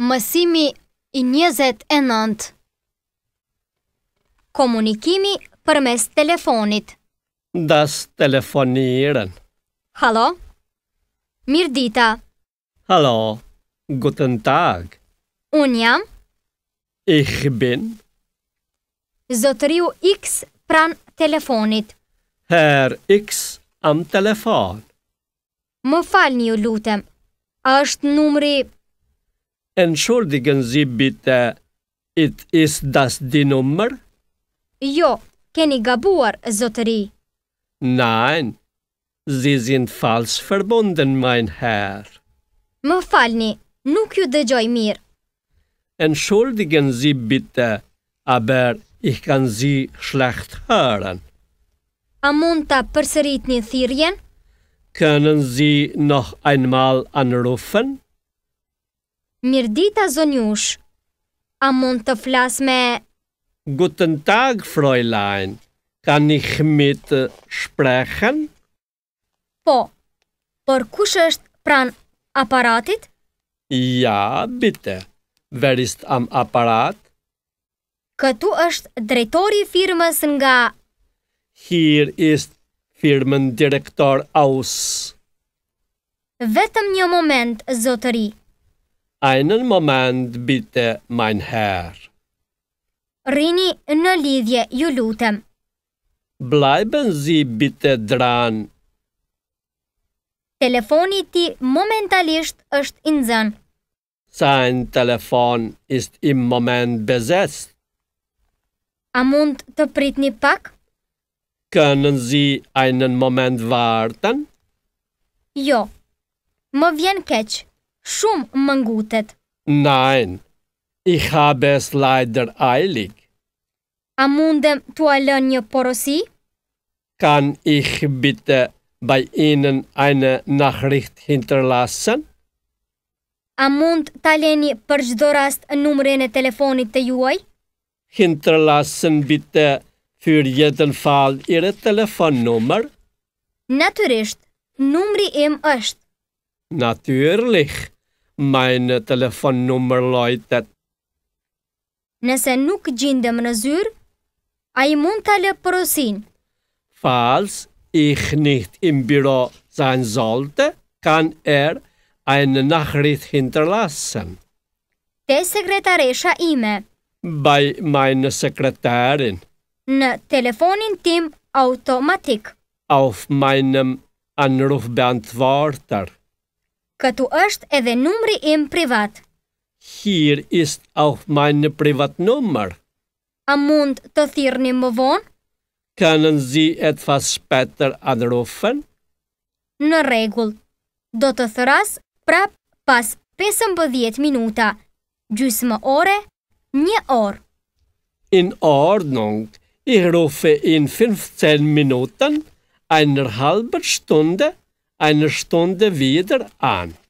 Mësimi i 29 Komunikimi për mes telefonit Das telefonirën Halo, mirë dita Halo, guten tag Unë jam Ich bin Zotëriu X pran telefonit Herr X am telefon Më falë një lutem, a është numri entschuldigen Sie bitte, it is das di Nummer? Jo, keni gabuar, zotëri. Nein, Sie sind falsch verbunden, mein Herr. Më falni, nuk ju dëgjoj mirë. Entschuldigen Sie bitte, aber ich kann Sie shlecht hören. A mund ta përsërit një thyrjen? Können Sie Können Sie noch einmal anrufen? Mirdita Zonjush. A mund të flas me Guten Tag, Fräulein. Kan ich mit äh, sprechen? Po. Por kush është pran aparatit? Ja, bitte. Wer ist am Apparat? Këtu është drejtori i firmës nga Hier ist Firmendirektor aus. Vetëm një moment, zotëri einen Moment bitte, mein Herr. Rini në lidhje, ju lutem. Bleiben Sie bitte dran. Telefoni ti momentalisht është i nxën. Sein Telefon ist im Moment besetzt. A mund të pritni pak? Können Sie einen Moment warten? Jo. Më vjen keqë shumë më ngutet. Nein, ich habe es leider eilig. A mundem të alën një porosi? Kan ich bitte bei Ihnen eine Nachricht hinterlassen? A mund të aleni për gjdo rast numërin e telefonit të juaj? Hinterlassen bitte für jeden Fall Ihre Telefonnummer? Natyrisht, numri im është. Natürlich majnë telefon numër lojtet. Nëse nuk gjindëm në zyrë, a i mund të le përosin? Fals, i khnit im biro za në zolte, kanë er, a i në nahrit hinterlasën. Te sekretaresha ime. Baj maj në sekretarin. Në telefonin tim automatik. Auf meinem Anruf beantwortar këtu është edhe numri im privat. Here is auch mein privat nummer. A mund të thirrni më vonë? Können Sie etwas später anrufen? Në rregull. Do të thras prap pas 15 minuta. Gjysmë ore, një orë. In Ordnung. Ich rufe in 15 Minuten, einer halben Stunde a në shtonë dhe vjetër anë.